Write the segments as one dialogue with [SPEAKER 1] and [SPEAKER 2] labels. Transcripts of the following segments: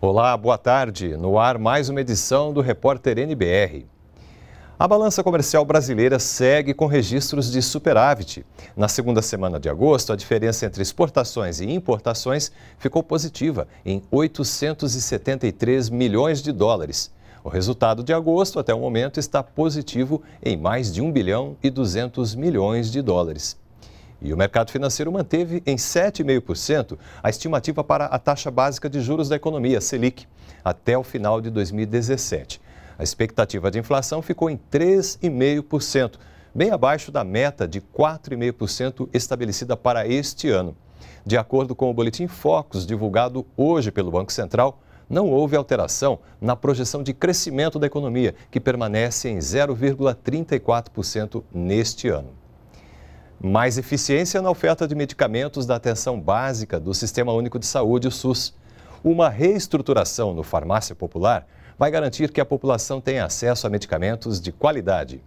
[SPEAKER 1] Olá, boa tarde. No ar, mais uma edição do Repórter NBR. A balança comercial brasileira segue com registros de superávit. Na segunda semana de agosto, a diferença entre exportações e importações ficou positiva, em 873 milhões de dólares. O resultado de agosto, até o momento, está positivo em mais de 1 bilhão e 200 milhões de dólares. E o mercado financeiro manteve em 7,5% a estimativa para a taxa básica de juros da economia, Selic, até o final de 2017. A expectativa de inflação ficou em 3,5%, bem abaixo da meta de 4,5% estabelecida para este ano. De acordo com o boletim Focus divulgado hoje pelo Banco Central, não houve alteração na projeção de crescimento da economia, que permanece em 0,34% neste ano. Mais eficiência na oferta de medicamentos da atenção básica do Sistema Único de Saúde, o SUS. Uma reestruturação no Farmácia Popular vai garantir que a população tenha acesso a medicamentos de qualidade.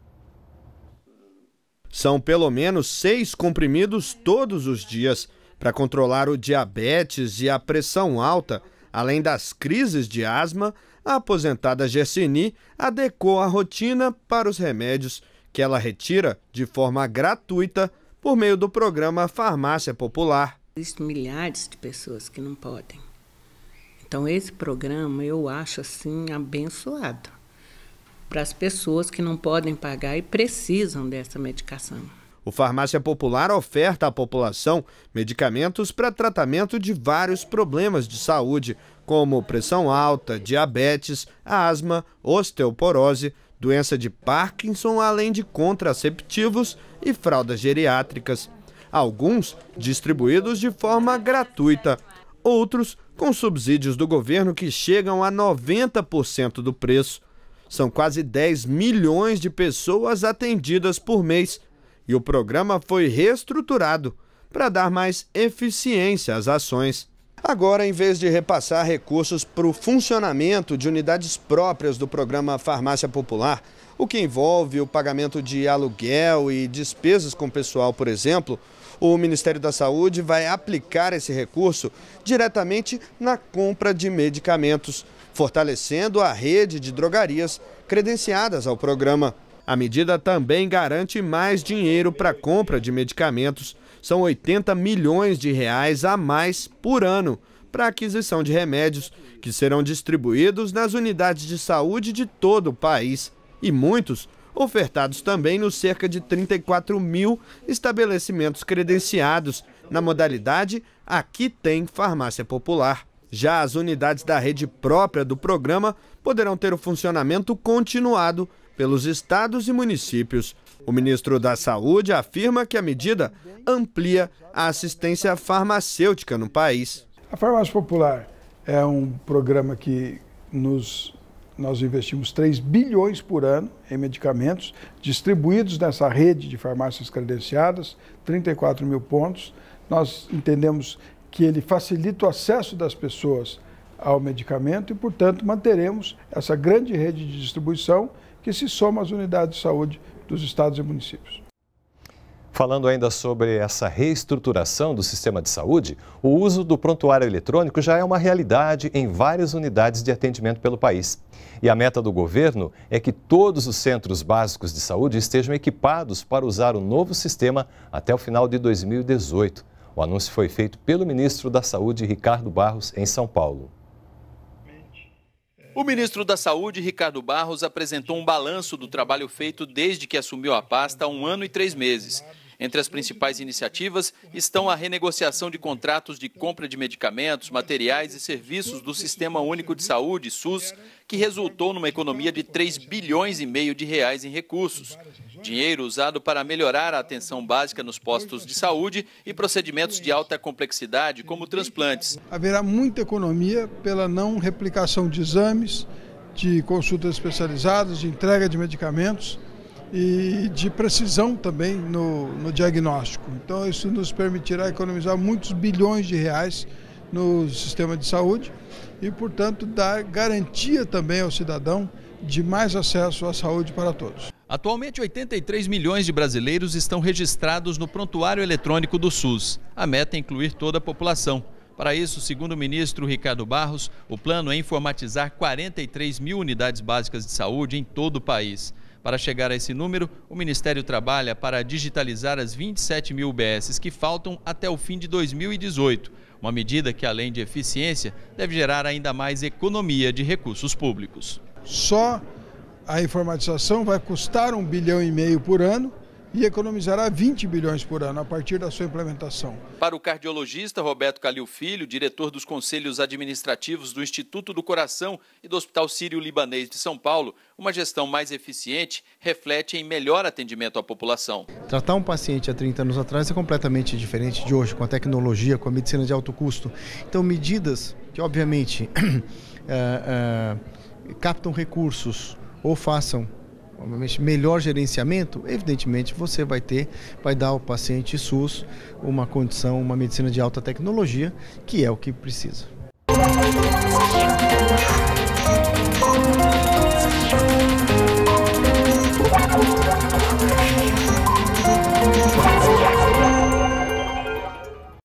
[SPEAKER 2] São pelo menos seis comprimidos todos os dias para controlar o diabetes e a pressão alta, além das crises de asma. A aposentada Gersini adequou a rotina para os remédios que ela retira de forma gratuita por meio do programa Farmácia Popular. Existem milhares de
[SPEAKER 3] pessoas que não podem. Então, esse programa eu acho assim abençoado para as pessoas que não podem pagar e precisam dessa medicação.
[SPEAKER 2] O Farmácia Popular oferta à população medicamentos para tratamento de vários problemas de saúde, como pressão alta, diabetes, asma, osteoporose, doença de Parkinson, além de contraceptivos e fraldas geriátricas. Alguns distribuídos de forma gratuita, outros com subsídios do governo que chegam a 90% do preço. São quase 10 milhões de pessoas atendidas por mês e o programa foi reestruturado para dar mais eficiência às ações. Agora, em vez de repassar recursos para o funcionamento de unidades próprias do programa Farmácia Popular, o que envolve o pagamento de aluguel e despesas com pessoal, por exemplo, o Ministério da Saúde vai aplicar esse recurso diretamente na compra de medicamentos, fortalecendo a rede de drogarias credenciadas ao programa. A medida também garante mais dinheiro para compra de medicamentos. São 80 milhões de reais a mais por ano para aquisição de remédios, que serão distribuídos nas unidades de saúde de todo o país e muitos ofertados também nos cerca de 34 mil estabelecimentos credenciados na modalidade Aqui Tem Farmácia Popular. Já as unidades da rede própria do programa poderão ter o funcionamento continuado pelos estados e municípios. O ministro da Saúde afirma que a medida amplia a assistência farmacêutica no
[SPEAKER 3] país. A farmácia popular é um programa que nos, nós investimos 3 bilhões por ano em medicamentos distribuídos nessa rede de farmácias credenciadas, 34 mil pontos. Nós entendemos que ele facilita o acesso das pessoas ao medicamento e, portanto, manteremos essa grande rede de distribuição que se soma às unidades de saúde dos estados e municípios.
[SPEAKER 1] Falando ainda sobre essa reestruturação do sistema de saúde, o uso do prontuário eletrônico já é uma realidade em várias unidades de atendimento pelo país. E a meta do governo é que todos os centros básicos de saúde estejam equipados para usar o novo sistema até o final de 2018. O anúncio foi feito pelo ministro da Saúde, Ricardo Barros, em São Paulo.
[SPEAKER 4] O ministro da Saúde, Ricardo Barros, apresentou um balanço do trabalho feito desde que assumiu a pasta há um ano e três meses. Entre as principais iniciativas estão a renegociação de contratos de compra de medicamentos, materiais e serviços do Sistema Único de Saúde, SUS, que resultou numa economia de 3 bilhões e meio de reais em recursos. Dinheiro usado para melhorar a atenção básica nos postos de saúde e procedimentos de alta complexidade, como transplantes.
[SPEAKER 3] Haverá muita economia pela não replicação de exames, de consultas especializadas, de entrega de medicamentos e de precisão também no, no diagnóstico. Então, isso nos permitirá economizar muitos bilhões de reais no sistema de saúde e, portanto, dar garantia também ao cidadão de mais acesso à saúde para todos.
[SPEAKER 4] Atualmente, 83 milhões de brasileiros estão registrados no prontuário eletrônico do SUS. A meta é incluir toda a população. Para isso, segundo o ministro Ricardo Barros, o plano é informatizar 43 mil unidades básicas de saúde em todo o país. Para chegar a esse número, o Ministério trabalha para digitalizar as 27 mil UBSs que faltam até o fim de 2018. Uma medida que, além de eficiência, deve gerar ainda mais economia de recursos públicos.
[SPEAKER 3] Só a informatização vai custar um bilhão e meio por ano e economizará 20 bilhões por ano a partir da sua implementação.
[SPEAKER 4] Para o cardiologista Roberto Calil Filho, diretor dos conselhos administrativos do Instituto do Coração e do Hospital Sírio-Libanês de São Paulo, uma gestão mais eficiente reflete em melhor atendimento à população.
[SPEAKER 2] Tratar um paciente há 30 anos atrás é completamente diferente de hoje, com a tecnologia, com a medicina de alto custo. Então, medidas que, obviamente, é, é, captam recursos ou façam obviamente, melhor gerenciamento, evidentemente você vai ter, vai dar ao paciente SUS uma condição, uma medicina de alta tecnologia, que é o que precisa.